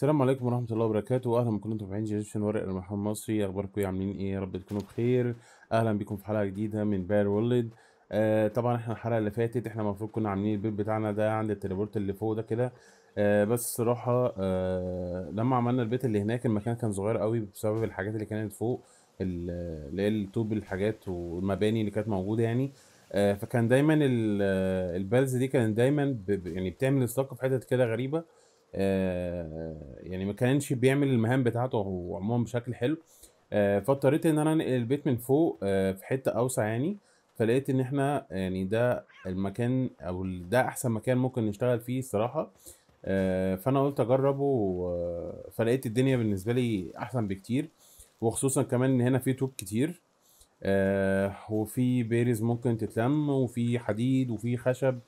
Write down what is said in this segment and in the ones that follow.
السلام عليكم ورحمة الله وبركاته أهلا بكم انتم في جيشن ورق المرحب المصري أخباركم إيه؟ عاملين إيه يا رب تكونوا بخير أهلا بكم في حلقة جديدة من بير وولد آه طبعا احنا الحلقة اللي فاتت احنا المفروض كنا عاملين البيت بتاعنا ده عند التليبورت اللي فوق ده كده آه بس الصراحة آه لما عملنا البيت اللي هناك المكان كان صغير قوي بسبب الحاجات اللي كانت فوق اللي هي الطوب الحاجات والمباني اللي كانت موجودة يعني آه فكان دايما آه، البلز دي كانت دايما يعني بتعمل استاقة في حتت كده غريبة آه، يعني ما كانش بيعمل المهام بتاعته عموما بشكل حلو آه، فاضطريت ان انا انقل البيت من فوق آه، في حته اوسع يعني فلقيت ان احنا يعني ده المكان او ده احسن مكان ممكن نشتغل فيه الصراحه فانا قلت اجربه فلقيت الدنيا بالنسبه لي احسن بكتير وخصوصا كمان ان هنا في توب كتير وفي بيرز ممكن تتلم وفي حديد وفي خشب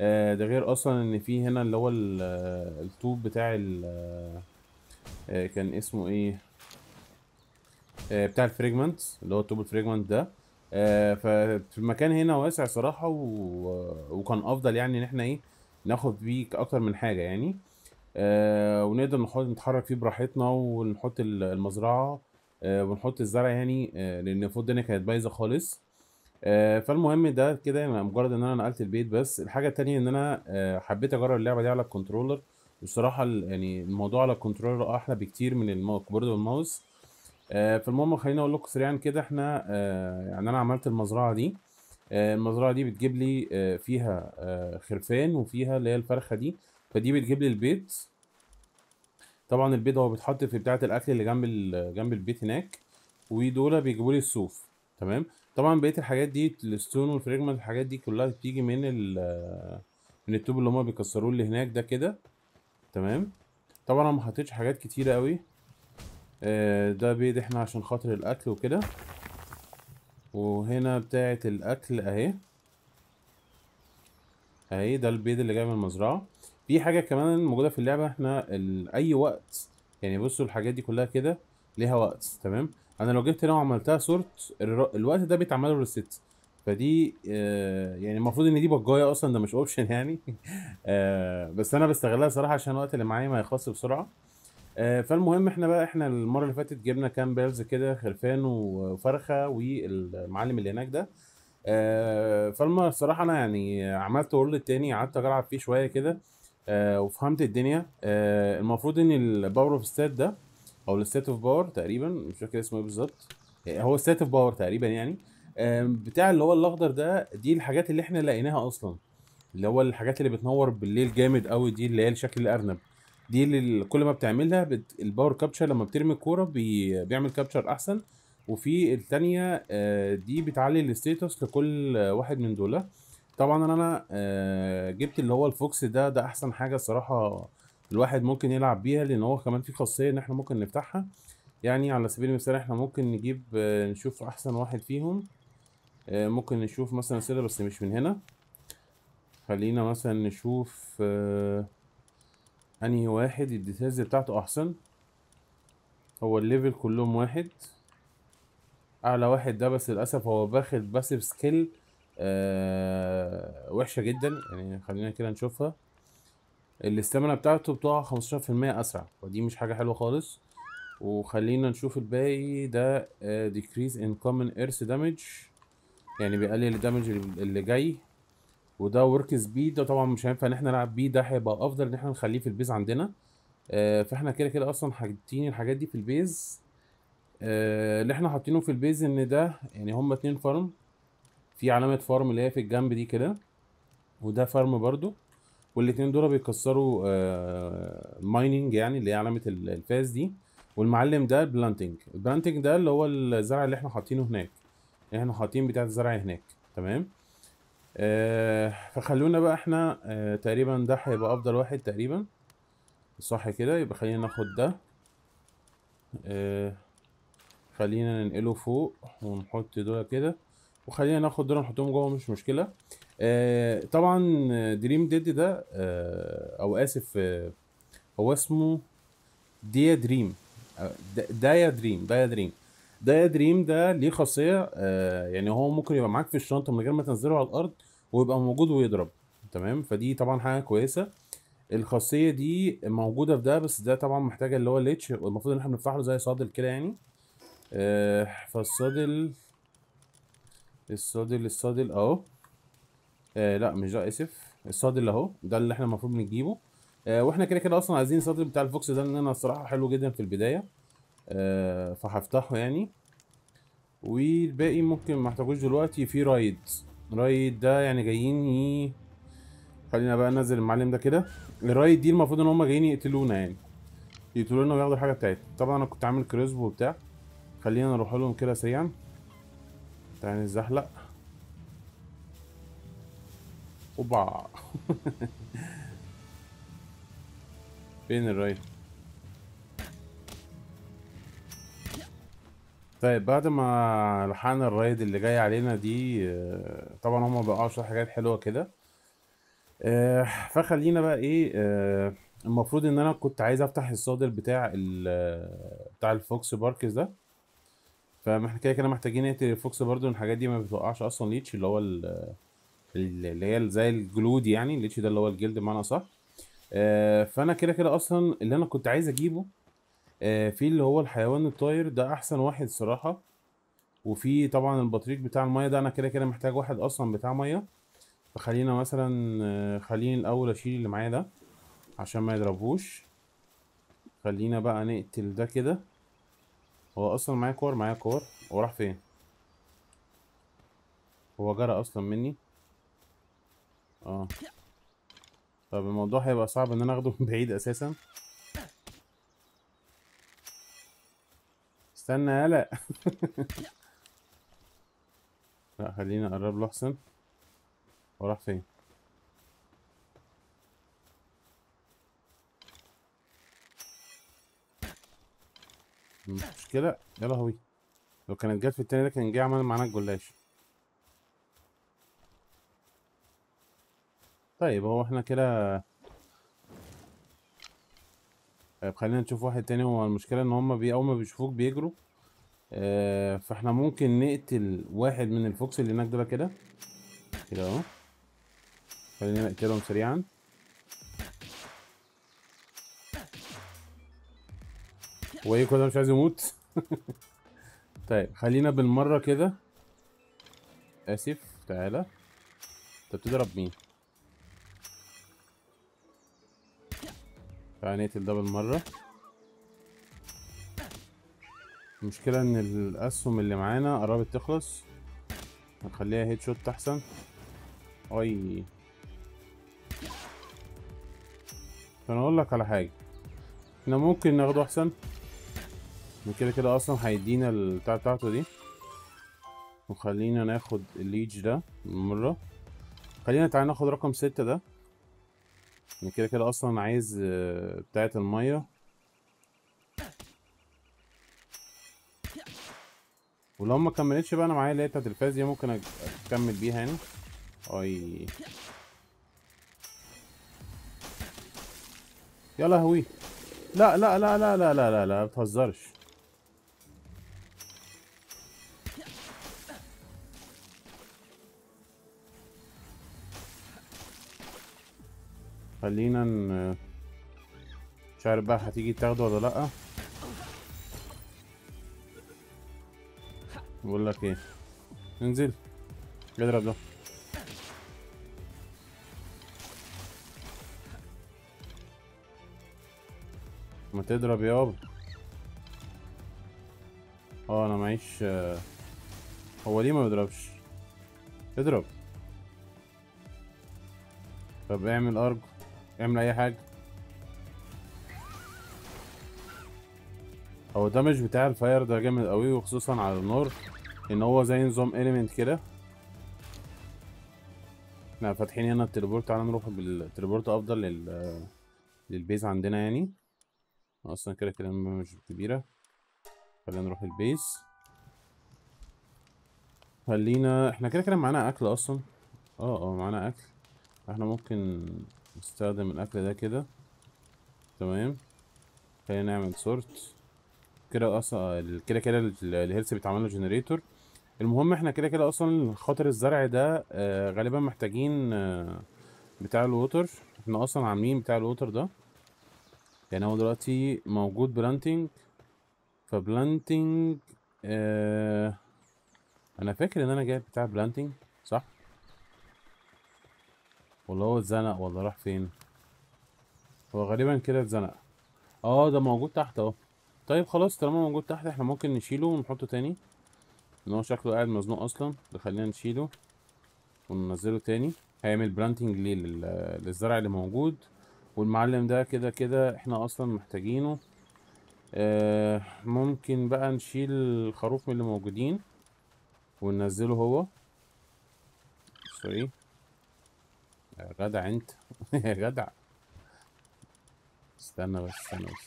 آه، ده غير اصلا ان في هنا اللي هو الطوب بتاع آه، كان اسمه ايه آه، بتاع الفريجمنت اللي هو التوب الفريجمنت ده ففي المكان هنا واسع صراحة وكان افضل يعني ان احنا ايه ناخد بيك اكتر من حاجة يعني ونقدر نحط نتحرك فيه براحتنا ونحط المزرعة ونحط الزرع يعني لان فوق الدنيا كانت بايظة خالص آه، فالمهم ده كده يعني مجرد ان انا نقلت البيت بس الحاجه التانية ان انا آه، حبيت اجرب اللعبه دي على الكنترولر والصراحه يعني الموضوع على الكنترولر احلى بكتير من الكيبورد والماوس آه، فالمهم خليني اقول لكم سريعا كده احنا يعني انا عملت المزرعه دي المزرعه دي بتجيب لي فيها خرفان وفيها اللي هي الفرخه دي فدي بتجيب لي البيض طبعا البيض هو بيتحط في بتاعه الاكل اللي جنب جنب البيت هناك ودول بيجيبوا لي الصوف تمام طبعا بقيه الحاجات دي الستون والفريجمنت الحاجات دي كلها بتيجي من ال من التوب اللي هما بيكسروه اللي هناك ده كده تمام طبعا انا ما حطيتش حاجات كتيره قوي آه، ده بيض احنا عشان خاطر الاكل وكده وهنا بتاعه الاكل اهي اهي ده البيض اللي جاي من المزرعه في حاجه كمان موجوده في اللعبه احنا اي وقت يعني بصوا الحاجات دي كلها كده ليها وقت تمام انا لو جبت هنا وعملتها سورت الوقت ده بيتعمل له ريست فدي آه يعني المفروض ان دي بجايه اصلا ده مش اوبشن يعني آه بس انا بستغلها صراحه عشان الوقت اللي معايا ما يخلص بسرعه آه فالمهم احنا بقى احنا المره اللي فاتت جبنا كام بيلز كده خرفان وفرخه والمعلم اللي هناك ده آه الصراحه انا يعني عملت وورلد تاني قعدت العب فيه شويه كده آه وفهمت الدنيا آه المفروض ان الباور اوف ستات ده او الستيت اوف باور تقريبا مش فاكر اسمه ايه بالظبط آه، هو الستيت اوف باور تقريبا يعني بتاع اللي هو الاخضر ده دي الحاجات اللي احنا لقيناها اصلا اللي هو الحاجات اللي بتنور بالليل جامد قوي دي اللي هي شكل الارنب دي اللي كل ما بتعملها بت... الباور كابتشر لما بترمي الكوره بي... بيعمل كابتشر احسن وفي الثانيه آه، دي بتعلي الستيتوس لكل واحد من دول طبعا انا آه، جبت اللي هو الفوكس ده ده احسن حاجه الصراحه الواحد ممكن يلعب بيها لان هو كمان في خاصيه ان احنا ممكن نفتحها يعني على سبيل المثال احنا ممكن نجيب آه، نشوف احسن واحد فيهم آه، ممكن نشوف مثلا سيرة بس مش من هنا خلينا مثلا نشوف آه، انهي واحد الديتيلز بتاعته احسن هو الليفل كلهم واحد اعلى واحد ده بس للاسف هو باخد باسيف سكيل وحشه جدا يعني خلينا كده نشوفها الاستامنا بتاعته بتقع المية اسرع ودي مش حاجه حلوه خالص وخلينا نشوف الباقي ده ديكريز ان كومن ايرث دامج يعني بيقلل الدمج اللي جاي وده ورك سبيد ده طبعا مش هينفع ان احنا نلعب بيه ده هيبقى افضل ان احنا نخليه في البيز عندنا آه فاحنا كده كده اصلا حاطين الحاجات دي في البيز آه اللي احنا حاطينه في البيز ان ده يعني هما اتنين فارم في علامه فارم اللي هي في الجنب دي كده وده فارم برضو والاثنين دول بيكسروا مايننج آه، يعني اللي هي علامه الفاس دي والمعلم ده بلانتنج البلانتنج ده اللي هو الزرع اللي احنا حاطينه هناك احنا حاطين بتاع الزرع هناك تمام آه فخلونا بقى احنا آه تقريبا ده هيبقى افضل واحد تقريبا صح كده يبقى خلينا ناخد ده آه خلينا ننقله فوق ونحط دول كده وخلينا ناخد دول نحطهم جوه مش مشكله آه، طبعا دريم ديد ده آه، او اسف آه، هو اسمه ديا دريم دايا دريم دايا دريم دايا دريم ده ليه خاصيه يعني هو ممكن يبقى معاك في الشنطه من غير ما تنزله على الارض ويبقى موجود ويضرب تمام فدي طبعا حاجه كويسه الخاصيه دي موجوده في ده بس ده طبعا محتاجه اللي هو الليتش المفروض ان احنا بنفتح له زي صادل كده يعني فالصادل الصادل الصادل اهو آه لا مش ده اسف اللي اهو ده اللي احنا المفروض نجيبه آه واحنا كده كده اصلا عايزين الصادر بتاع الفوكس ده لان انا الصراحه حلو جدا في البدايه آه فهفتحه يعني والباقي ممكن محتاجوش دلوقتي في رايد رايد ده يعني جايين ي... خلينا بقى ننزل المعلم ده كده الرايد دي المفروض ان هم جايين يقتلونا يعني يقتلونا وياخدوا الحاجه بتاعتنا طبعا انا كنت عامل كريسبو وبتاع خلينا نروح لهم كده سريعا تعالى نتزحلق اوبا فين الراية طيب بعد ما لحقنا الرايد اللي جاي علينا دي آه، طبعا هما بيقعوا شويه حاجات حلوه كده آه، فخلينا بقى ايه آه، المفروض ان انا كنت عايز افتح الصادر بتاع بتاع الفوكس باركس ده فاحنا كده كده محتاجين نقتل الفوكس برضو الحاجات دي ما بتوقعش اصلا ليتش اللي هو اللي هي زي الجلود يعني الاتش ده اللي هو الجلد بمعنى صح آه، فانا كده كده اصلا اللي انا كنت عايز اجيبه آه، في اللي هو الحيوان الطاير ده احسن واحد صراحه وفي طبعا البطريق بتاع الميه ده انا كده كده محتاج واحد اصلا بتاع ميه فخلينا مثلا آه، خليني الاول اشيل اللي معايا ده عشان ما يضربوش خلينا بقى نقتل ده كده هو اصلا معايا كور معايا كور هو راح فين هو جرى اصلا مني اه طب الموضوع هيبقى صعب ان انا اخده من بعيد اساسا استنى يالا لا خلينا اقرب له احسن وراح راح فين مشكلة يلا هوي لو كانت جت في التاني ده كان جه عمل معانا الجلاش طيب هو احنا كده طيب خلينا نشوف واحد تاني هو المشكلة ان هما بي اول ما بيشوفوك بيجروا اه فاحنا ممكن نقتل واحد من الفوكس اللي هناك دول كده كده اهو خلينا نقتلهم سريعا هو ايه كده مش عايز يموت طيب خلينا بالمرة كده اسف تعالى انت بتضرب مين تعالى يعني نقتل ده بالمرة المشكلة ان الاسهم اللي معانا قربت تخلص هنخليها هيد شوت احسن اي فانا اقول لك على حاجة احنا ممكن ناخده احسن من كده كده اصلا هيدينا البتاع بتاعته دي وخلينا ناخد الليج ده بالمرة خلينا تعالى ناخد رقم ستة ده انا كده كده اصلا عايز آه، بتاعة المية ولو ما كملتش بقى انا معايا اللي هي بتاعة الفازيه دي ممكن اكمل بيها هنا اي يلا هوي لا لا لا لا لا لا لا لا بتهزرش خلينا مش عارف بقى هتيجي تاخده ولا لأ بقول لك ايه انزل اضرب ده ما تضرب يابا اه انا معيش هو ليه ما بيضربش اضرب طب اعمل ارجو اعمل اي حاجه هو الدمج بتاع الفاير ده جامد قوي وخصوصا على النار ان هو زي نظام اليمنت كده احنا فاتحين هنا التليبورت تعالى نروح بالتليبورت افضل لل للبيز عندنا يعني اصلا كده كده مش كبيره خلينا نروح البيز خلينا احنا كده كده معانا اكل اصلا اه اه معانا اكل احنا ممكن نستخدم الاكل ده كده تمام خلينا نعمل سورت كده اصلا كده كده الهيلث بيتعمل له جنريتور المهم احنا كده كده اصلا خاطر الزرع ده آه، غالبا محتاجين آه، بتاع الوتر احنا اصلا عاملين بتاع الوتر ده يعني هو دلوقتي موجود بلانتنج فبلانتنج آه انا فاكر ان انا جايب بتاع بلانتنج ولا هو اتزنق ولا راح فين هو غالبا كده اتزنق اه ده موجود تحت اهو طيب خلاص طالما موجود تحت احنا ممكن نشيله ونحطه تاني ان هو شكله قاعد مزنوق اصلا خلينا نشيله وننزله تاني هيعمل برانتنج ليه للزرع اللي موجود والمعلم ده كده كده احنا اصلا محتاجينه آه ممكن بقى نشيل الخروف من اللي موجودين وننزله هو سوري يا جدع انت يا جدع استنى بس استنى بس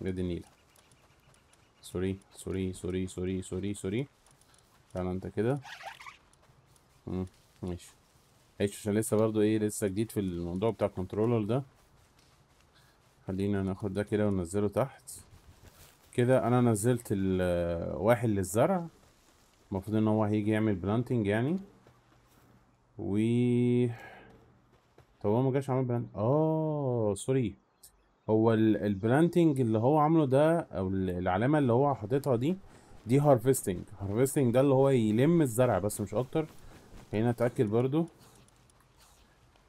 بجد النيل سوري سوري سوري سوري سوري سوري تعالى انت كده ماشي ماشي عشان لسه برضو ايه لسه جديد في الموضوع بتاع الكنترولر ده خلينا ناخد ده كده وننزله تحت كده انا نزلت الواحد للزرع المفروض ان هو هيجي يعمل بلانتنج يعني و طب هو ما جاش عمل بلانت اه سوري هو البلانتنج اللي هو عامله ده او العلامه اللي هو حاططها دي دي هارفستنج هارفستنج ده اللي هو يلم الزرع بس مش اكتر هنا اتاكد برضو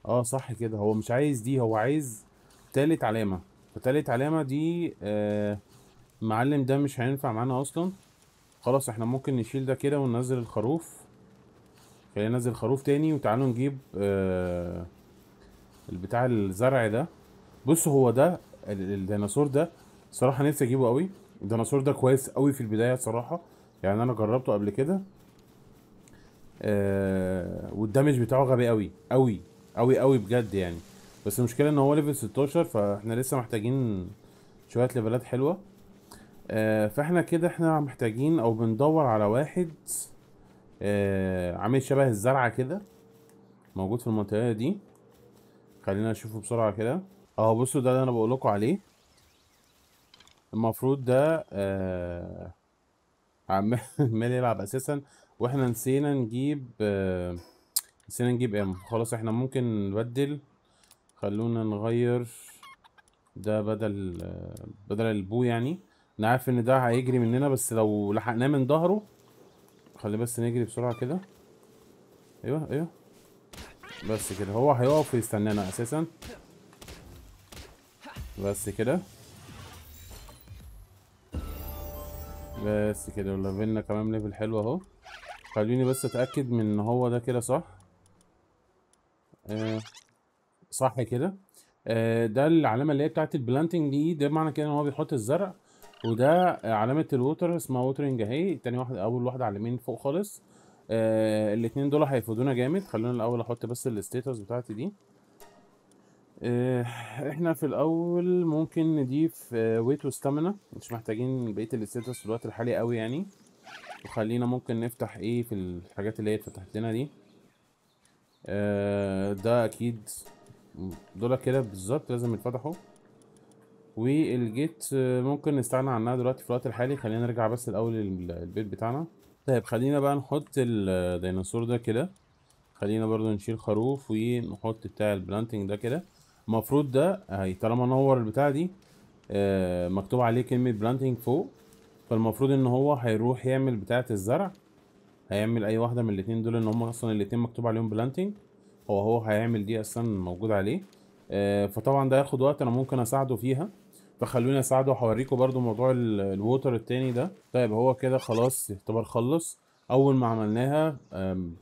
اه صح كده هو مش عايز دي هو عايز تالت علامه فتالت علامه دي آه معلم ده مش هينفع معانا اصلا خلاص احنا ممكن نشيل ده كده وننزل الخروف خلينا ننزل خروف تاني وتعالوا نجيب آه البتاع الزرع ده بص هو ده الديناصور ده صراحه نفسي اجيبه قوي الديناصور ده كويس قوي في البدايه صراحه يعني انا جربته قبل كده آه والدمج بتاعه غبي قوي قوي قوي قوي بجد يعني بس المشكله ان هو ليفل 16 فاحنا لسه محتاجين شويه ليفلات حلوه آه فاحنا كده احنا محتاجين او بندور على واحد آه، عامل شبه الزرعه كده موجود في المنطقه دي خلينا نشوفه بسرعه كده اهو بصوا ده اللي انا بقول لكم عليه المفروض ده آه عمال يلعب اساسا واحنا نسينا نجيب آه نسينا نجيب ام خلاص احنا ممكن نبدل خلونا نغير ده بدل آه بدل البو يعني انا عارف ان ده هيجري مننا بس لو لحقناه من ظهره خلي بس نجري بسرعة كده ايوه ايوه بس كده هو هيقف ويستنانا اساسا بس كده بس كده ولفلنا كمان ليفل حلو اهو خليني بس اتاكد من ان هو ده كده صح آه صح كده آه ده العلامه اللي هي بتاعت البلانتنج دي ده معنى كده ان هو بيحط الزرع وده علامه الووتر اسمها ووترنج اهي تاني واحده اول واحده على اليمين فوق خالص آه الاثنين دول هيفيدونا جامد خلونا الاول احط بس الستيتس بتاعتي دي آه احنا في الاول ممكن نضيف آه ويت وستامنا مش محتاجين بقيه الستيتس في الوقت الحالي قوي يعني وخلينا ممكن نفتح ايه في الحاجات اللي هي اتفتحت لنا دي آه ده اكيد دول كده بالظبط لازم يتفتحوا والجيت آه، ممكن نستغنى عنها دلوقتي في الوقت الحالي خلينا نرجع بس الاول للبيت بتاعنا طيب خلينا بقى نحط الديناصور ده كده خلينا برضو نشيل خروف ونحط بتاع البلانتنج ده كده المفروض ده اهي طالما نور البتاع دي آه مكتوب عليه كلمة بلانتنج فوق فالمفروض ان هو هيروح يعمل بتاعة الزرع هيعمل اي واحدة من الاتنين دول ان هم اصلا الاتنين مكتوب عليهم بلانتنج هو هو هيعمل دي اصلا موجود عليه آه، فطبعا ده هياخد وقت انا ممكن اساعده فيها فخلوني اساعده وهوريكم برضو موضوع الووتر التاني ده طيب هو كده خلاص يعتبر خلص اول ما عملناها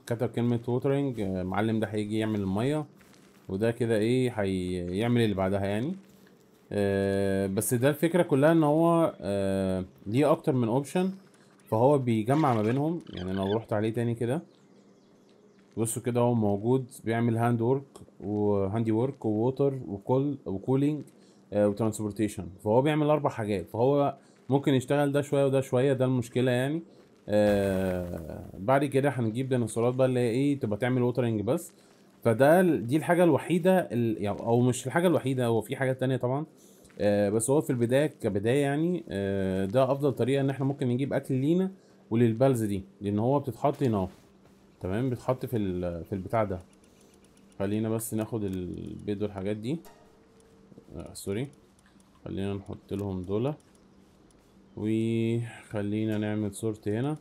كتب كلمه ووترنج آه، معلم ده هيجي يعمل الميه وده كده ايه هيعمل اللي بعدها يعني آه، بس ده الفكره كلها ان هو ليه اكتر من اوبشن فهو بيجمع ما بينهم يعني لو رحت عليه تاني كده بصوا كده هو موجود بيعمل هاند وورك وهاندي ورك ووتر وكل وكولينج وترانسبورتيشن فهو بيعمل اربع حاجات فهو ممكن يشتغل ده شويه وده شويه ده المشكله يعني آه، بعد كده هنجيب ديناصورات بقى اللي هي ايه تبقى تعمل ووترنج بس فده دي الحاجه الوحيده او مش الحاجه الوحيده هو في حاجات تانية طبعا آه، بس هو في البدايه كبدايه يعني آه، ده افضل طريقه ان احنا ممكن نجيب اكل لينا وللبلز دي لان هو بتتحط هنا تمام بتتحط في في البتاع ده خلينا بس ناخد البيض والحاجات دي آه سوري خلينا نحط لهم دول وخلينا نعمل صورت هنا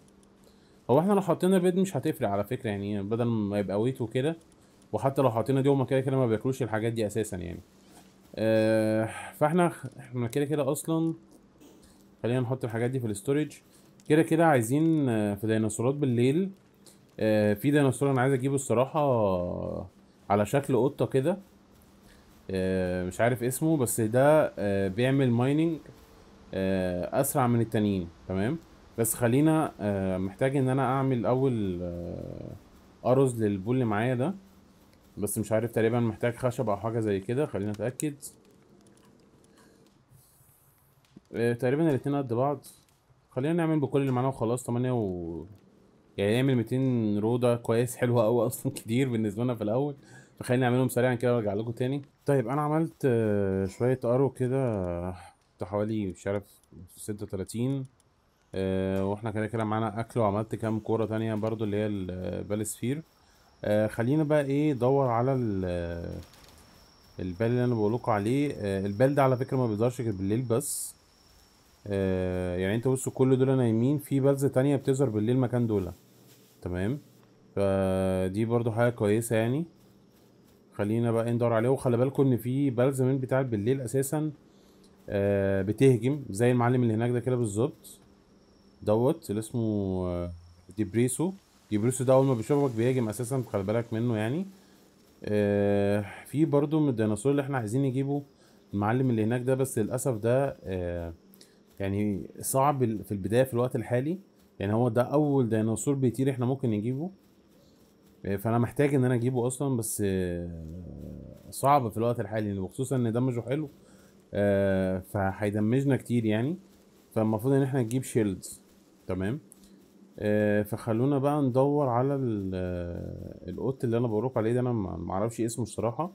هو احنا لو حطينا بيض مش هتفرق على فكره يعني بدل ما يبقى ويت وكده وحتى لو حطينا دي هما كده كده ما بياكلوش الحاجات دي اساسا يعني آه فاحنا احنا كده كده اصلا خلينا نحط الحاجات دي في الاستورج كده كده عايزين آه، في ديناصورات بالليل آه في ديناصور انا عايز اجيبه الصراحه على شكل قطه كده آه، مش عارف اسمه بس ده آه، بيعمل مايننج آه، اسرع من التانيين تمام بس خلينا محتاج ان انا اعمل اول ارز للبول اللي معايا ده بس مش عارف تقريبا محتاج خشب او حاجه زي كده خلينا اتأكد تقريبا الاتنين قد بعض خلينا نعمل بكل اللي معانا وخلاص تمانية و يعني نعمل 200 روضه كويس حلوه قوي اصلا كتير بالنسبه لنا في الاول فخلينا نعملهم سريعا كده وارجع لكم تاني طيب انا عملت آه، شويه ارو كده حوالي مش عارف 36 أه واحنا كده كده معانا اكل وعملت كام كوره تانية برضو اللي هي البالسفير آه،, أه خلينا بقى ايه دور على آه، البال اللي انا بقولكوا عليه أه البال ده على فكره ما بيظهرش غير بالليل بس يعني انت بصوا كل دول نايمين في بلزه تانية بتظهر بالليل مكان دول تمام فدي برضو حاجه كويسه يعني خلينا بقى ندور عليه وخلي بالكم ان في بلزمين بتاع بالليل اساسا آه بتهجم زي المعلم اللي هناك ده كده بالظبط دوت اللي اسمه آه، ديبريسو ديبريسو ده اول ما بيشوفك بيهجم اساسا خلي بالك منه يعني آه في برضو من الديناصور اللي احنا عايزين نجيبه المعلم اللي هناك ده بس للاسف ده آه يعني صعب في البدايه في الوقت الحالي يعني هو ده اول ديناصور بيطير احنا ممكن نجيبه آه، فانا محتاج ان انا اجيبه اصلا بس آه، صعب في الوقت الحالي وخصوصا يعني ان دمجه حلو آه، فهيدمجنا كتير يعني فالمفروض ان احنا نجيب شيلدز تمام فخلونا بقى ندور على القط اللي انا بقولك عليه ده انا معرفش اسمه الصراحه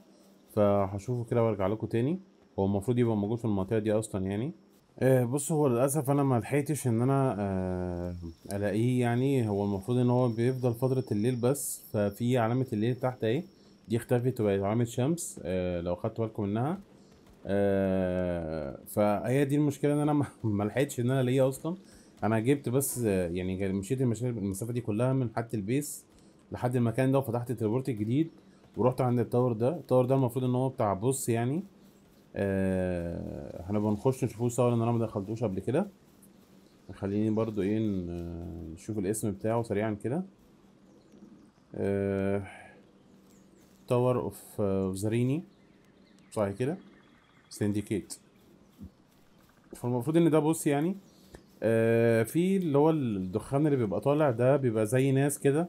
فهشوفه كده وارجع لكم تاني هو المفروض يبقى موجود في المنطقه دي اصلا يعني آه، بُص، هو للأسف أنا ما لحقتش إن أنا آه، ألاقيه يعني، هو المفروض إن هو بيفضل فترة الليل بس، ففي علامة الليل تحت أهي، دي اختفت وبقت علامة شمس آه، لو خدتوا بالكم منها، فهي دي المشكلة إن أنا ما لحقتش إن أنا ألاقيه أصلًا، أنا جِبت بس يعني مشيت المسافة دي كلّها من حد البيس لحد المكان ده وفتحت التليبورت الجديد ورُحت عند التاور ده، التاور ده المفروض إن هو بتاع بوس يعني. آه هنبقى نخش نشوفه سوا لان انا ما دخلتوش قبل كده خليني برضو ايه نشوف الاسم بتاعه سريعا كده تاور اوف زريني صح كده سنديكيت فالمفروض ان ده بص يعني آه في اللي هو الدخان اللي بيبقى طالع ده بيبقى زي ناس كده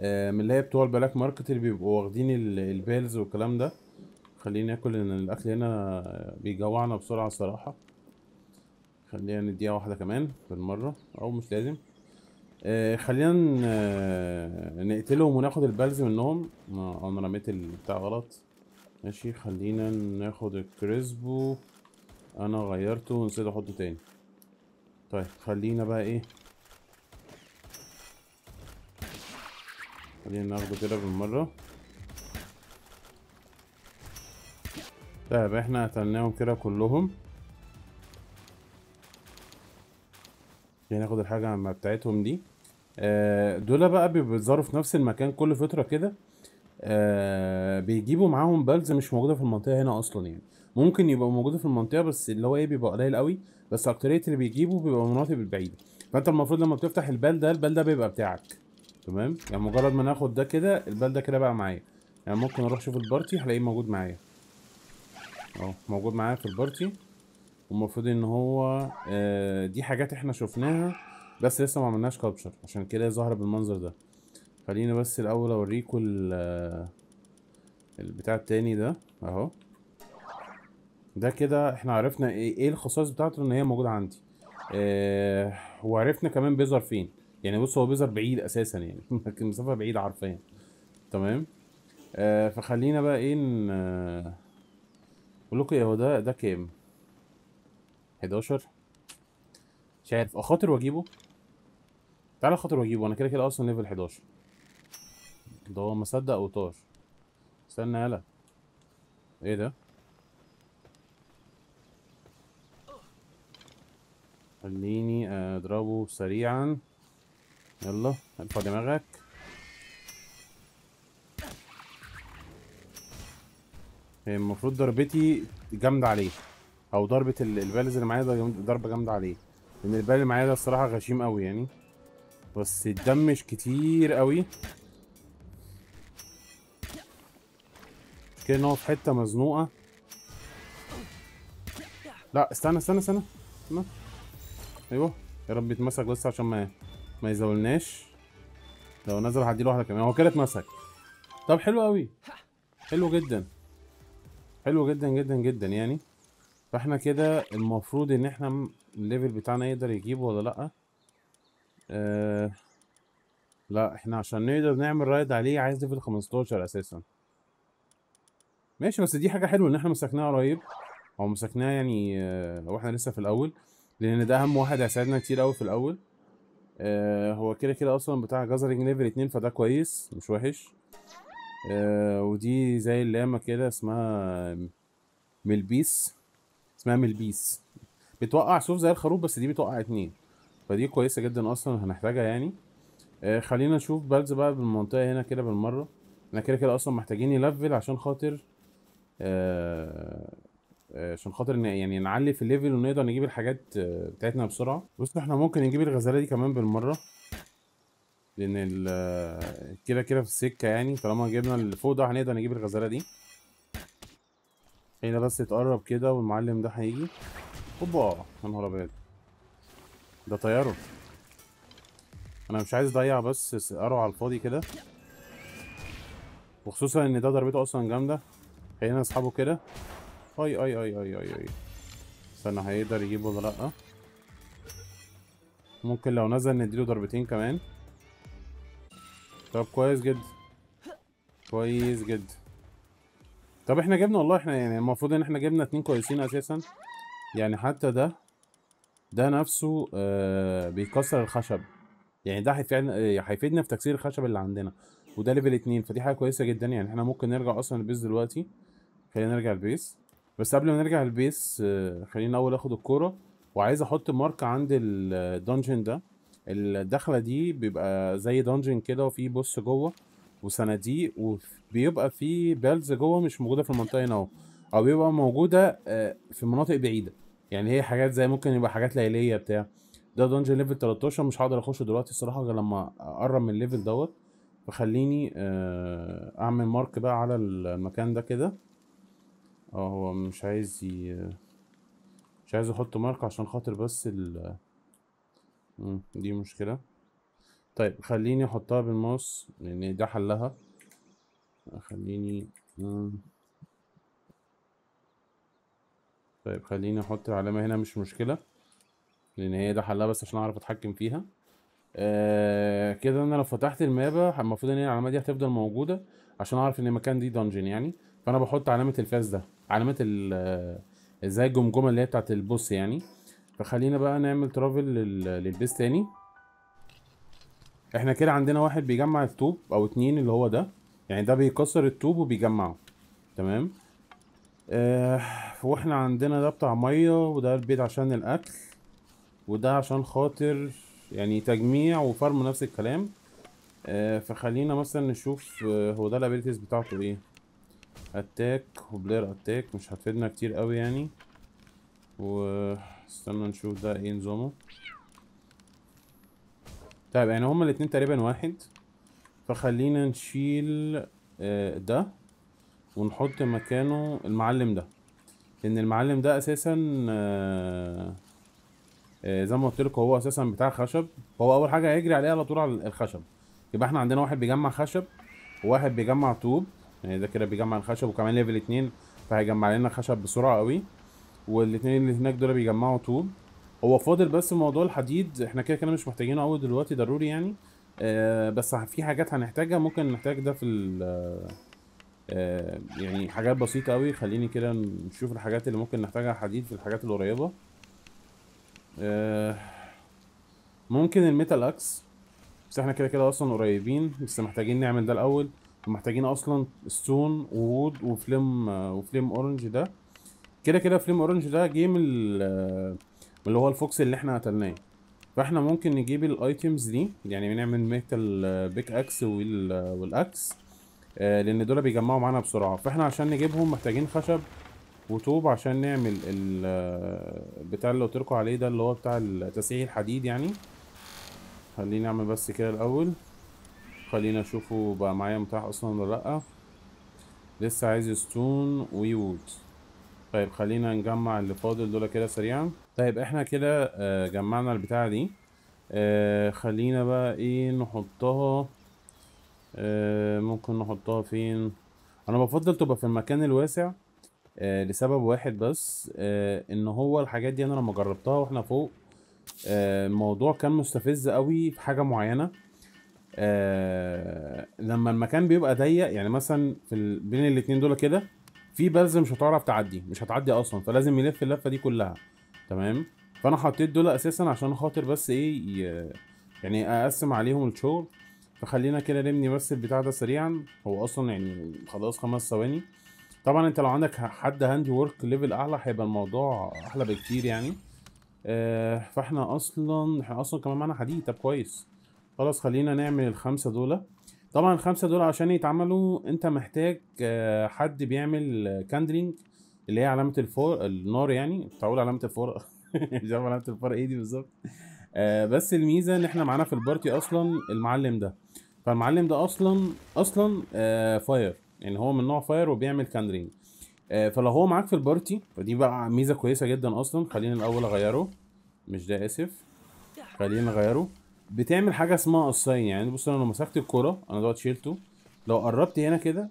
آه من اللي هي بتوع البلاك ماركت اللي بيبقوا واخدين البيلز والكلام ده خلينا ناكل لان الاكل هنا بيجوعنا بسرعه الصراحه خلينا نديها واحده كمان بالمره او مش لازم آه خلينا آه نقتلهم وناخد البلز منهم آه، انا رميت البتاع غلط ماشي خلينا ناخد الكريسبو انا غيرته ونسيت احطه تاني طيب خلينا بقى ايه خلينا ناخده كده بالمره طيب احنا قتلناهم كده كلهم ناخد الحاجة ما بتاعتهم دي آه دول بقى بيظهروا في نفس المكان كل فترة كده آه بيجيبوا معاهم بلز مش موجودة في المنطقة هنا أصلا يعني ممكن يبقى موجودة في المنطقة بس اللي هو إيه بيبقى قليل قوي بس أكترية اللي بيجيبوا بيبقى مناطق بعيدة فأنت المفروض لما بتفتح البال ده البال ده بيبقى بتاعك تمام يعني مجرد ما ناخد ده كده البال ده كده بقى معايا يعني ممكن أروح أشوف البارتي هلاقيه موجود معايا اهو موجود معايا في البارتي والمفروض ان هو آه، دي حاجات احنا شفناها بس لسه ما عملناش كابشر عشان كده ظاهره بالمنظر ده خلينا بس الاول اوريكوا البتاع التاني ده اهو ده كده احنا عرفنا إيه،, ايه الخصائص بتاعته ان هي موجوده عندي آه وعرفنا كمان بيظهر فين يعني بص هو بيظهر بعيد اساسا يعني لكن مسافه بعيده حرفيا تمام آه فخلينا بقى ايه بقول لكم إيه، هو ده ده كام 11 مش عارف اخاطر أه، واجيبه تعالى اخاطر واجيبه انا كده كده اصلا ليفل 11 ده هو مصدق او طار استنى يلا ايه ده خليني اضربه سريعا يلا ارفع دماغك المفروض ضربتي جامده عليه او ضربه البالز اللي معايا ده ضربه جامده عليه لان البال اللي معايا ده الصراحه غشيم قوي يعني بس مش كتير قوي كده ان هو في حته مزنوقه لا استنى استنى استنى, استنى. ايوه يا رب يتمسك بس عشان ما ما يزولناش لو نزل هديله واحده كمان هو كده اتمسك طب حلو قوي حلو جدا حلو جدا جدا جدا يعني فاحنا كده المفروض ان احنا الليفل بتاعنا يقدر يجيبه ولا لا آه لا احنا عشان نقدر نعمل رايد عليه عايز ليفل 15 اساسا ماشي بس دي حاجه حلوه ان احنا مسكناه قريب او مسكناه يعني آه واحنا لسه في الاول لان ده اهم واحد هيساعدنا كتير قوي في الاول آه هو كده كده اصلا بتاع جازرنج ليفل 2 فده كويس مش وحش آه ودي زي اللامة كده اسمها ملبيس اسمها ملبيس بتوقع صوف زي الخروف بس دي بتوقع اتنين فدي كويسة جدا اصلا هنحتاجها يعني آه خلينا نشوف بلز بقى بالمنطقة هنا كده بالمرة احنا كده كده اصلا محتاجين نلفل عشان خاطر آه, آه، عشان خاطر يعني نعلي في الليفل ونقدر نجيب الحاجات آه، بتاعتنا بسرعه بص احنا ممكن نجيب الغزاله دي كمان بالمره لان كده كده في السكه يعني طالما جبنا اللي فوق ده هنقدر نجيب الغزاله دي خلينا بس يتقرب كده والمعلم ده هيجي هوبا يا نهار ابيض ده طياره انا مش عايز اضيع بس اروع على الفاضي كده وخصوصا ان ده ضربته اصلا جامده خلينا نسحبه كده اي اي اي اي اي اي استنى هيقدر يجيبه ولا لا ممكن لو نزل نديله ضربتين كمان طب كويس جدا كويس جدا طب احنا جبنا والله احنا يعني المفروض ان احنا جبنا اتنين كويسين اساسا يعني حتى ده ده نفسه آه بيكسر الخشب يعني ده هيفيدنا في تكسير الخشب اللي عندنا وده ليفل اتنين فدي حاجه كويسه جدا يعني احنا ممكن نرجع اصلا البيس دلوقتي خلينا نرجع البيس بس قبل ما نرجع البيس آه خلينا اول اخد الكوره وعايز احط مارك عند الدنجن ده الدخله دي بيبقى زي دنجن كده وفي بوس جوه وصناديق وبيبقى في بيلز جوه مش موجوده في المنطقه هنا اهو او بيبقى موجوده آه، في مناطق بعيده يعني هي حاجات زي ممكن يبقى حاجات ليليه بتاع ده دنجن ليفل 13 مش هقدر اخشه دلوقتي الصراحه غير لما اقرب من الليفل دوت فخليني آه، اعمل مارك بقى على المكان ده كده اه هو مش عايز ي... مش عايز احط مارك عشان خاطر بس ال دي مشكلة طيب خليني احطها بالماوس لان ده حلها خليني طيب خليني احط العلامة هنا مش مشكلة لان هي ده حلها بس عشان اعرف اتحكم فيها آه كده انا لو فتحت المابة المفروض ان العلامة دي هتفضل موجودة عشان اعرف ان المكان دي دنجن يعني فانا بحط علامة الفاس ده علامة ال آه، زي الجمجمة اللي هي بتاعت البوس يعني فخلينا بقى نعمل ترافل للبيس تاني احنا كده عندنا واحد بيجمع الطوب او اتنين اللي هو ده يعني ده بيكسر الطوب وبيجمعه تمام اه واحنا عندنا ده بتاع ميه وده البيت عشان الاكل وده عشان خاطر يعني تجميع وفرم نفس الكلام اه فخلينا مثلا نشوف اه هو ده الابيلتيز بتاعته ايه اتاك وبلير اتاك مش هتفيدنا كتير قوي يعني و استنى نشوف ده ايه نظامه طيب يعني هما الاتنين تقريبا واحد فخلينا نشيل آه، ده ونحط مكانه المعلم ده لان المعلم ده اساسا آه، آه، زي ما قلت لكم هو اساسا بتاع خشب هو اول حاجه هيجري عليها على طول على الخشب يبقى احنا عندنا واحد بيجمع خشب وواحد بيجمع طوب يعني ده كده بيجمع الخشب وكمان ليفل اتنين فهيجمع لنا خشب بسرعه قوي والاثنين اللي هناك دول بيجمعوا طوب هو فاضل بس موضوع الحديد احنا كده كده مش محتاجينه قوي دلوقتي ضروري يعني آه بس في حاجات هنحتاجها ممكن نحتاج ده في ال آه، يعني حاجات بسيطة قوي خليني كده نشوف الحاجات اللي ممكن نحتاجها حديد في الحاجات القريبة آه، ممكن الميتال اكس بس احنا كده كده اصلا قريبين بس محتاجين نعمل ده الاول محتاجين اصلا ستون وود وفليم آه، وفليم اورنج ده كده كده فريم اورنج ده جه من اللي هو الفوكس اللي احنا قتلناه فاحنا ممكن نجيب الايتيمز دي يعني بنعمل ميتال بيك اكس والاكس آه، لان دول بيجمعوا معانا بسرعه فاحنا عشان نجيبهم محتاجين خشب وطوب عشان نعمل آه، بتاع اللي قلتلكوا عليه ده اللي هو بتاع تسعير الحديد يعني خليني اعمل بس كده الاول خلينا اشوفه بقى معايا متاح اصلا ولا لا لسه عايز ستون ويود طيب خلينا نجمع اللي فاضل دول كده سريعا طيب احنا كده آه، جمعنا البتاعة دي آه، خلينا بقى ايه نحطها آه، ممكن نحطها فين انا بفضل تبقى في المكان الواسع لسبب واحد بس ان هو الحاجات دي انا لما جربتها واحنا فوق الموضوع كان مستفز قوي في حاجه معينه لما المكان بيبقى ضيق يعني مثلا في بين الاتنين دول كده في بلز مش هتعرف تعدي مش هتعدي اصلا فلازم يلف اللفه دي كلها تمام فانا حطيت دول اساسا عشان خاطر بس ايه يعني اقسم عليهم الشغل فخلينا كده نبني بس البتاع ده سريعا هو اصلا يعني خلاص خمس ثواني طبعا انت لو عندك حد هاند وورك ليفل اعلى هيبقى الموضوع احلى بكتير يعني آه فاحنا اصلا احنا اصلا كمان معانا حديد طب كويس خلاص خلينا نعمل الخمسه دول طبعا الخمسه دول عشان يتعملوا انت محتاج آه، حد بيعمل كاندرينج آه، اللي هي علامه الفور النار يعني كنت هقول علامه الفور مش عارف علامه الفور ايه دي بالظبط آه، بس الميزه ان احنا معانا في البارتي اصلا المعلم ده فالمعلم ده اصلا اصلا فاير يعني هو من نوع فاير وبيعمل كاندرينج فلو هو معاك في البارتي فدي بقى ميزه كويسه جدا اصلا خلينا الاول اغيره مش ده اسف خلينا نغيره بتعمل حاجه اسمها قصايه يعني بص انا لو مسكت الكوره انا دوت شيلته لو قربت هنا كده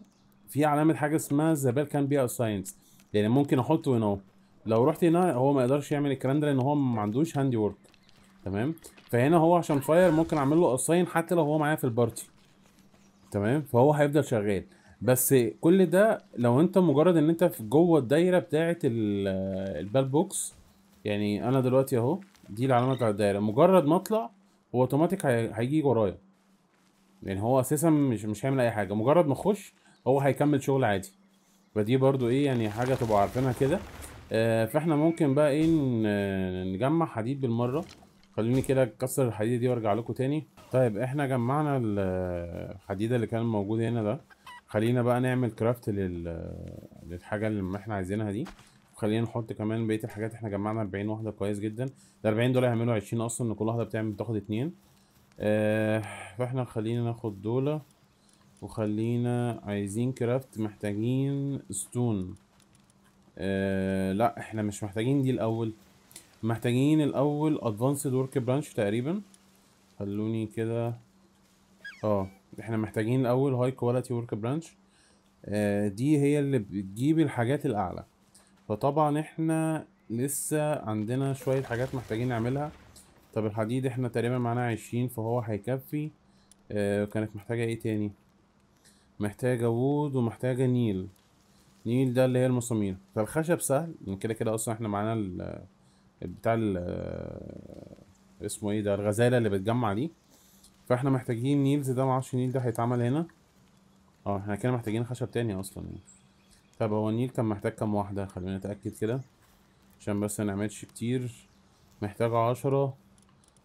في علامه حاجه اسمها ذا بال كان بي ساينس يعني ممكن احطه هنا اهو لو رحت هنا هو ما يقدرش يعمل الكلام ده لان هو ما عندوش هاندي وورك تمام فهنا هو عشان فاير ممكن اعمل له اساين حتى لو هو معايا في البارتي تمام فهو هيفضل شغال بس كل ده لو انت مجرد ان انت في جوه الدايره بتاعه البال بوكس يعني انا دلوقتي اهو دي العلامه بتاعت الدايره مجرد ما اطلع هو اوتوماتيك هيجي ورايا يعني هو اساسا مش مش هيعمل اي حاجه مجرد ما اخش هو هيكمل شغل عادي فدي برضو ايه يعني حاجه تبقوا عارفينها كده آه فاحنا ممكن بقى ايه نجمع حديد بالمره خلوني كده اكسر الحديده دي وارجع لكم تاني طيب احنا جمعنا الحديده اللي كان موجوده هنا ده خلينا بقى نعمل كرافت للحاجه اللي احنا عايزينها دي خلينا نحط كمان بقيه الحاجات احنا جمعنا 40 واحده كويس جدا ال 40 دول هيعملوا 20 اصلا ان كل واحده بتعمل بتاخد اتنين آه فاحنا خلينا ناخد دول وخلينا عايزين كرافت محتاجين ستون آه لا احنا مش محتاجين دي الاول محتاجين الاول ادفانسد ورك برانش تقريبا خلوني كده اه احنا محتاجين الاول هاي كواليتي ورك برانش دي هي اللي بتجيب الحاجات الاعلى فطبعا احنا لسه عندنا شوية حاجات محتاجين نعملها طب الحديد احنا تقريبا معانا عشرين فهو هيكفي آه كانت محتاجة ايه تاني محتاجة وود ومحتاجة نيل نيل ده اللي هي المسامير فالخشب سهل من يعني كده كده اصلا احنا معانا البتاع ال اسمه ايه ده الغزالة اللي بتجمع دي فاحنا محتاجين نيلز ده معرفش نيل ده هيتعمل هنا اه احنا كده محتاجين خشب تاني اصلا يعني طب هو النيل كان محتاج كام واحدة خلينا نتأكد كده عشان بس منعملش كتير محتاجة عشرة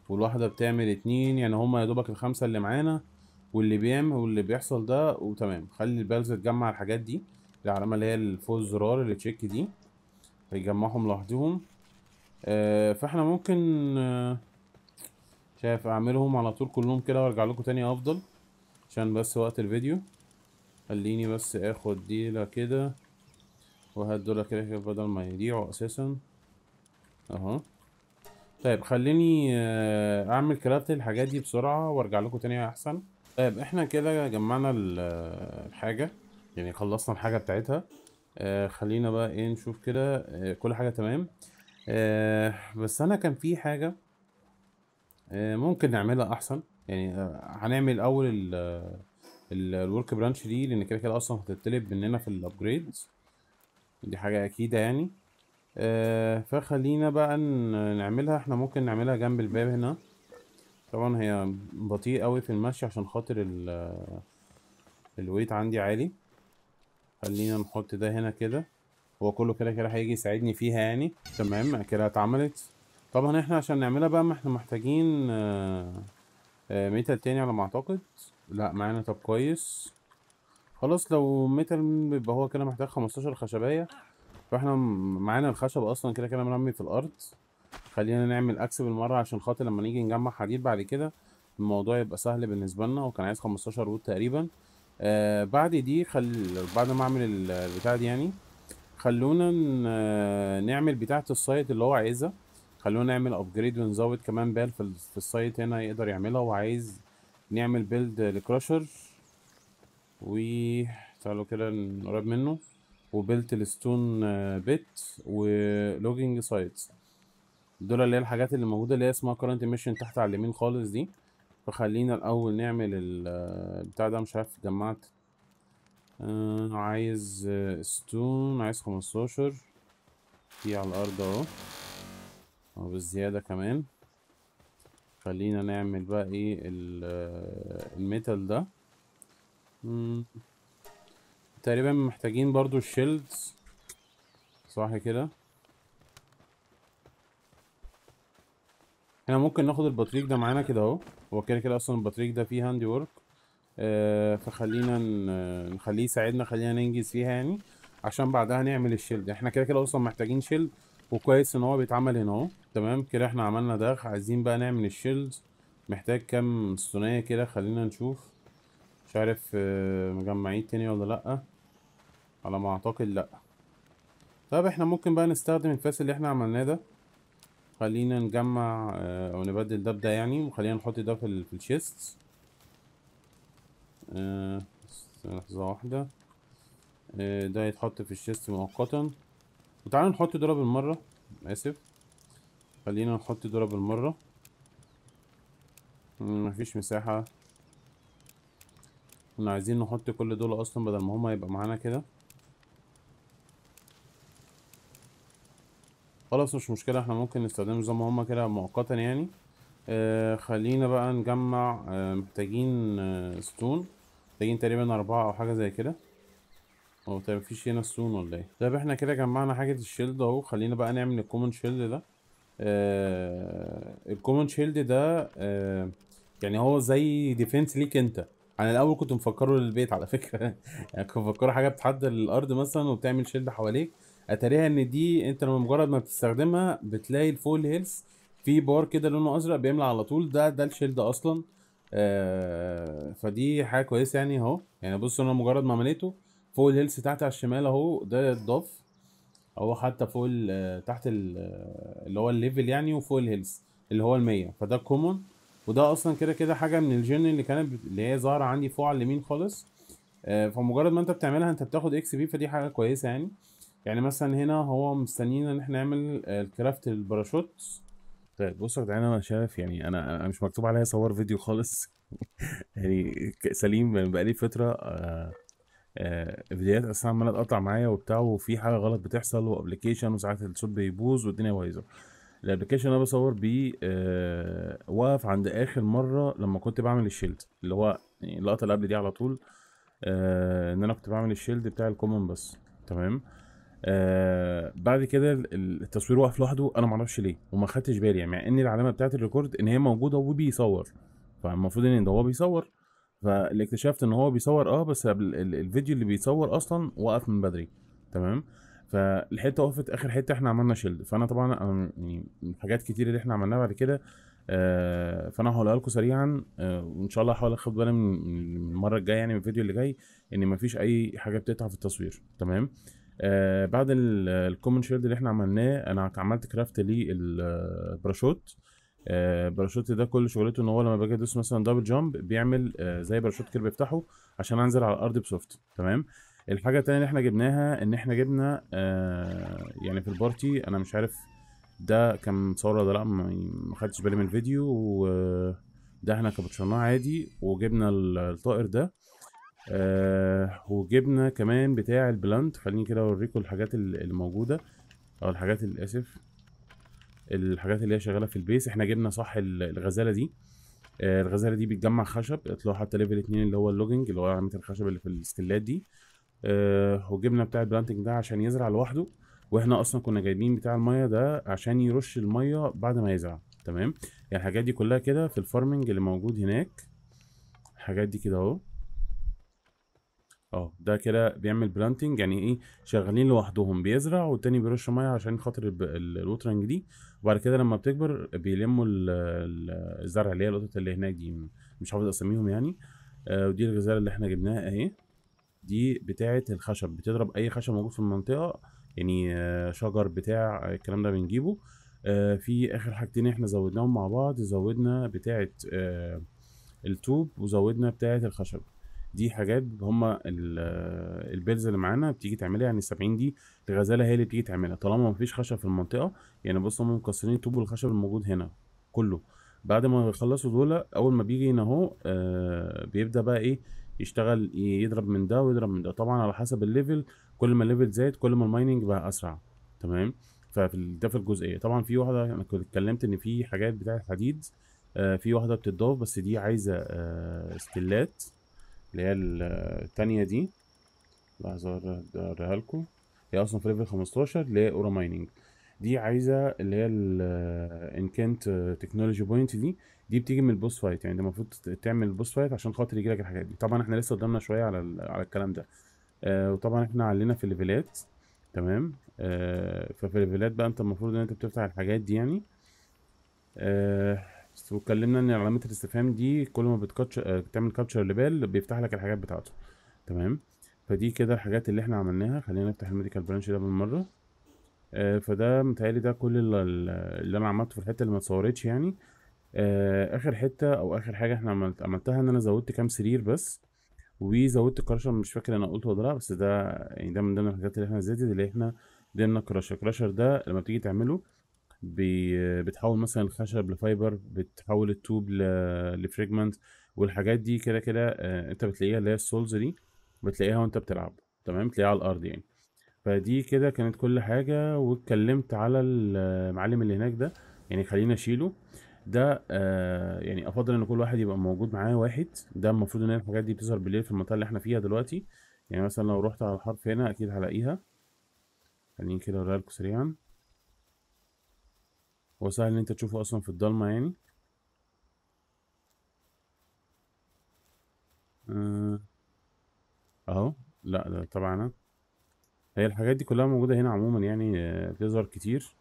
والواحدة بتعمل اتنين يعني هما يا دوبك الخمسة اللي معانا واللي بيعمل واللي بيحصل ده وتمام خلي البلز تجمع الحاجات دي العلامة اللي هي الفوز الزرار اللي تشيك دي هيجمعهم لوحدهم آه فاحنا ممكن آه شايف اعملهم على طول كلهم كده وارجع لكم تاني افضل عشان بس وقت الفيديو خليني بس اخد ديلة كده وهات دول كده كده بدل ما يضيعوا اساسا اهو طيب خليني آه، اعمل كرافت الحاجات دي بسرعه وارجع لكم تاني احسن طيب احنا كده جمعنا آه، الحاجه يعني خلصنا الحاجه بتاعتها آه خلينا بقى ايه نشوف كده آه كل حاجه تمام آه بس انا كان في حاجه آه ممكن نعملها احسن يعني آه هنعمل اول الورك برانش آه، دي لان كده كده اصلا هتتطلب مننا في الابجريدز دي حاجة أكيدة يعني آه فخلينا بقى نعملها احنا ممكن نعملها جنب الباب هنا طبعا هي بطيء قوي في المشي عشان خاطر ال الويت عندي عالي خلينا نحط ده هنا كده هو كله كده كده هيجي يساعدني فيها يعني تمام كده اتعملت طبعا احنا عشان نعملها بقى ما احنا محتاجين آه آه ميتال تاني على ما اعتقد لا معانا طب كويس خلاص لو متر يبقى هو كده محتاج 15 خشبايه فاحنا معانا الخشب اصلا كده كده منمي في الارض خلينا نعمل اكس بالمره عشان خاطر لما نيجي نجمع حديد بعد كده الموضوع يبقى سهل بالنسبه لنا وكان عايز 15 وود تقريبا آه بعد دي خل بعد ما اعمل البتاع دي يعني خلونا آه، نعمل بتاعه السايت اللي هو عايزها خلونا نعمل ابجريد ونزود كمان بال في السايت هنا يقدر يعملها وعايز نعمل بيلد لكراشر و تعالوا كده نقرب منه وبيلت الستون آه، بيت ولوجينج سايتس دول اللي هي الحاجات اللي موجوده اللي هي اسمها كرنت ميشن تحت على اليمين خالص دي فخلينا الاول نعمل آه، البتاع ده مش عارف جمعت آه عايز آه، ستون عايز خمستاشر في على الارض اهو وبالزياده كمان خلينا نعمل بقى ايه الميتال ده مم. تقريبا محتاجين برضو الشيلدز صح كده احنا ممكن ناخد البطريق ده معانا كده اهو هو كده كده اصلا البطريق ده فيه هاندي وورك آه فخلينا نخليه يساعدنا خلينا ننجز فيها يعني عشان بعدها نعمل الشيلد احنا كده كده اصلا محتاجين شيلد وكويس ان هو بيتعمل هنا اهو تمام كده احنا عملنا ده عايزين بقى نعمل الشيلد محتاج كام ستونية كده خلينا نشوف مش عارف آه، مجمعين تاني ولا لأ على ما اعتقد لأ طب احنا ممكن بقى نستخدم الفاس اللي احنا عملناه ده خلينا نجمع او آه، نبدل ده بده يعني وخلينا نحط ده في, في الشيست آه، لحظة واحدة ده يتحط في الشيست مؤقتا وتعالى نحط ده بالمرة اسف خلينا نحط دولاب المرة مفيش مساحة كنا عايزين نحط كل دول اصلا بدل ما هما يبقى معانا كده خلاص مش مشكلة احنا ممكن نستخدمه زي ما هما كده مؤقتا يعني آه خلينا بقى نجمع آه محتاجين آه ستون محتاجين تقريبا اربعة او حاجة زي كده هو طيب مفيش هنا ستون ولا ايه طيب احنا كده جمعنا حاجة الشيلد اهو خلينا بقى نعمل الكومن شيلد ده آه الكومن شيلد ده آه يعني هو زي ديفنس ليك انت انا الاول كنت مفكره للبيت على فكره يعني كنت مفكره حاجه بتحضر الارض مثلا وبتعمل شيلد حواليك اتريها ان دي انت لما مجرد ما بتستخدمها بتلاقي الفول هيلث في بار كده لونه ازرق بيملى على طول ده ده الشيلد اصلا آه فدي حاجه كويسه يعني اهو يعني بص انا مجرد ما عملته فوق الهيلث تحت على الشمال اهو ده اتضاف اهو حتى فوق آه، تحت آه، اللي هو الليفل يعني وفوق الهيلث اللي هو المية فده كومون وده اصلا كده كده حاجه من الجن اللي كانت اللي هي ظاهره عندي فوق على اليمين خالص آه فمجرد ما انت بتعملها انت بتاخد اكس بي فدي حاجه كويسه يعني يعني مثلا هنا هو مستنينا ان احنا نعمل آه، الكرافت الباراشوت طيب بصوا يا انا شايف يعني انا مش مكتوب عليا صور فيديو خالص يعني سليم يعني بقالي فتره آه، آه، فيديوهات اصلا عماله تقطع معايا وبتاع وفي حاجه غلط بتحصل وابلكيشن وساعات الصوت بيبوظ والدنيا بايظه الابلكيشن اللي انا بصور بيه آه واقف عند اخر مره لما كنت بعمل الشيلد اللي هو يعني اللقطه اللي قبل دي على طول آه ان انا كنت بعمل الشيلد بتاع الكومن بس تمام آه بعد كده التصوير وقف لوحده انا معرفش ليه وما خدتش بالي يعني مع ان العلامه بتاعت الريكورد ان هي موجوده وبيصور فالمفروض ان ده هو بيصور فاللي اكتشفت ان هو بيصور اه بس الفيديو اللي بيتصور اصلا وقف من بدري تمام فالحته وقفت اخر حته احنا عملنا شيلد فانا طبعا انا يعني حاجات كتير اللي احنا عملناها بعد كده آه، فانا هقولها لكم سريعا آه، وان شاء الله هحاول اخد بالي من المره الجايه يعني من الفيديو اللي جاي ان مفيش اي حاجه بتقطع في التصوير تمام آه، بعد الكومن شيلد اللي احنا عملناه انا عملت كرافت للباراشوت الباراشوت ده كل شغلته ان هو لما باجي ادوس مثلا دبل جامب بيعمل زي باراشوت كده بيفتحه عشان انزل على الارض بسوفت تمام الحاجه التانية اللي احنا جبناها ان احنا جبنا آه يعني في البارتي انا مش عارف ده كان متصور ولا لا ما خدتش بالي من الفيديو وده احنا كابتشرناه عادي وجبنا الطائر ده آه وجبنا كمان بتاع البلانت خليني كده اوريكم الحاجات اللي موجوده او الحاجات اللي اسف الحاجات اللي هي شغاله في البيس احنا جبنا صح الغزاله دي آه الغزاله دي بتجمع خشب طلعوا حتى ليفل 2 اللي هو اللوجنج اللي هو عامه الخشب اللي في الاستلات دي آه وجبنا بتاع البلانتنج ده عشان يزرع لوحده واحنا اصلا كنا جايبين بتاع الميه ده عشان يرش الميه بعد ما يزرع تمام يعني الحاجات دي كلها كده في الفارمنج اللي موجود هناك الحاجات دي كده اهو اه ده كده بيعمل بلانتنج يعني ايه شغالين لوحدهم بيزرع والتاني بيرش ميه عشان خاطر الوترنج دي وبعد كده لما بتكبر بيلموا الزرع اللي هي القطط اللي هناك دي مش حافظ اسميهم يعني آه ودي الغزاله اللي احنا جبناها اهي دي بتاعه الخشب بتضرب اي خشب موجود في المنطقه يعني آه، شجر بتاع آه، الكلام ده بنجيبه آه، في اخر حاجتين احنا زودناهم مع بعض زودنا بتاعه الطوب وزودنا بتاعه الخشب دي حاجات هما البيلز اللي معانا بتيجي تعملها يعني السبعين دي الغزاله هي اللي بتيجي تعملها طالما مفيش خشب في المنطقه يعني بص هما مكسرين الطوب والخشب الموجود هنا كله بعد ما يخلصوا دول اول ما بيجي هنا اهو بيبدا بقى ايه يشتغل يضرب من ده ويضرب من ده طبعا على حسب الليفل كل ما الليفل زاد كل ما المايننج بقى اسرع تمام ففي ده في الجزئيه طبعا في واحده انا كنت اتكلمت ان في حاجات بتاعه حديد آه في واحده بتضاف بس دي عايزه آه ستيلات اللي هي الثانيه دي لحظه اوريها لكم هي اصلا في ليفل 15 اللي هي اورا مايننج دي عايزه اللي هي الانكنت تكنولوجي بوينت دي دي بتيجي من البوس فايت يعني انت المفروض تعمل البوس فايت عشان خاطر يجي لك الحاجات دي طبعا احنا لسه قدامنا شويه على على الكلام ده آه وطبعا احنا علينا في الليفلات تمام آه ففي الليفلات بقى انت المفروض ان انت بتفتح الحاجات دي يعني آه واتكلمنا ان علامه الاستفهام دي كل ما بتكتش آه، بتعمل كابتشر لبال بيفتح لك الحاجات بتاعته تمام فدي كده الحاجات اللي احنا عملناها خلينا نفتح الميديكال برانش ده بالمره آه فده متهيألي ده كل اللي انا عملته في الحته اللي ما اتصورتش يعني آه اخر حته او اخر حاجه احنا عملت عملتها ان انا زودت كام سرير بس وزودت كراشر مش فاكر انا قلته ولا لا بس ده يعني ده من ضمن الحاجات اللي احنا زادت اللي احنا ضمن كراشر كراشر ده لما بتيجي تعمله بي بتحول مثلا الخشب لفايبر بتحول التوب لفريجمنت والحاجات دي كده كده آه انت بتلاقيها اللي هي السولز دي بتلاقيها وانت بتلعب تمام بتلاقيها على الارض يعني فدي كده كانت كل حاجه واتكلمت على المعلم اللي هناك ده يعني خلينا اشيله ده آه يعني افضل ان كل واحد يبقى موجود معاه واحد ده المفروض ان الحاجات دي بتظهر بالليل في المنطقه اللي احنا فيها دلوقتي يعني مثلا لو رحت على الحرف هنا اكيد هلاقيها خليني كده اوريها لكم سريعا هو سهل ان انت تشوفه اصلا في الضلمه يعني آه اهو لا ده طبعا هي الحاجات دي كلها موجوده هنا عموما يعني آه، بتظهر كتير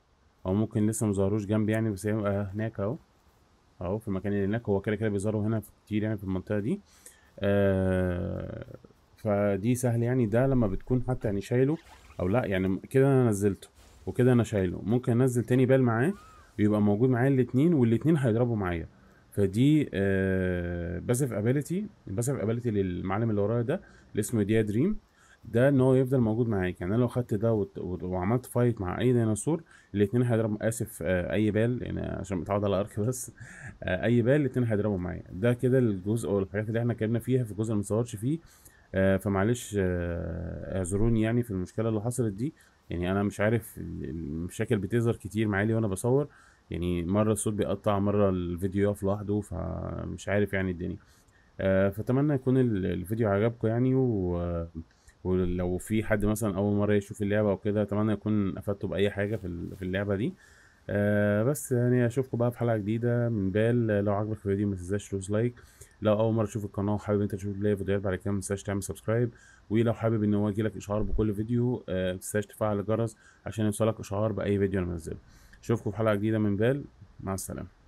او ممكن لسه مظهروش جنبي يعني بس هي هناك اهو اهو في المكان اللي هناك هو كده كده بيظهروا هنا كتير يعني في المنطقه دي آه فدي سهل يعني ده لما بتكون حتى يعني شايله او لا يعني كده انا نزلته وكده انا شايله ممكن انزل تاني بال معاه ويبقى موجود معايا الاثنين والاثنين هيضربوا معايا فدي آه باسف ابيلتي الباسف ابيلتي للمعلم اللي ورايا ده اللي اسمه ديا دريم ده ان هو يفضل موجود معاك يعني انا لو خدت ده وت... وعملت فايت مع اي ديناصور الاثنين هيضربوا اسف آه اي بال يعني عشان متعود على ارك بس آه اي بال الاثنين هيضربوا معايا ده كده الجزء او الحاجات اللي احنا اتكلمنا فيها في الجزء اللي ما صورتش فيه آه فمعلش آه، اعذروني يعني في المشكله اللي حصلت دي يعني انا مش عارف المشاكل بتظهر كتير معايا ليه وانا بصور يعني مره الصوت بيقطع مره الفيديو يقف لوحده فمش عارف يعني الدنيا آه، فاتمنى يكون الفيديو عجبكم يعني و ولو في حد مثلا اول مره يشوف اللعبه او كده اتمنى يكون افدته باي حاجه في اللعبه دي آه بس يعني اشوفكم بقى في حلقه جديده من بال لو عجبك الفيديو ما تنساش تدوس لايك لو اول مره تشوف القناه وحابب انت تشوف ليا فيديوهات بعد كده ما تنساش تعمل سبسكرايب ولو حابب ان هو يجيلك اشعار بكل فيديو آه تنساش تفعل الجرس عشان يوصلك اشعار باي فيديو انا منزله اشوفكم في حلقه جديده من بال مع السلامه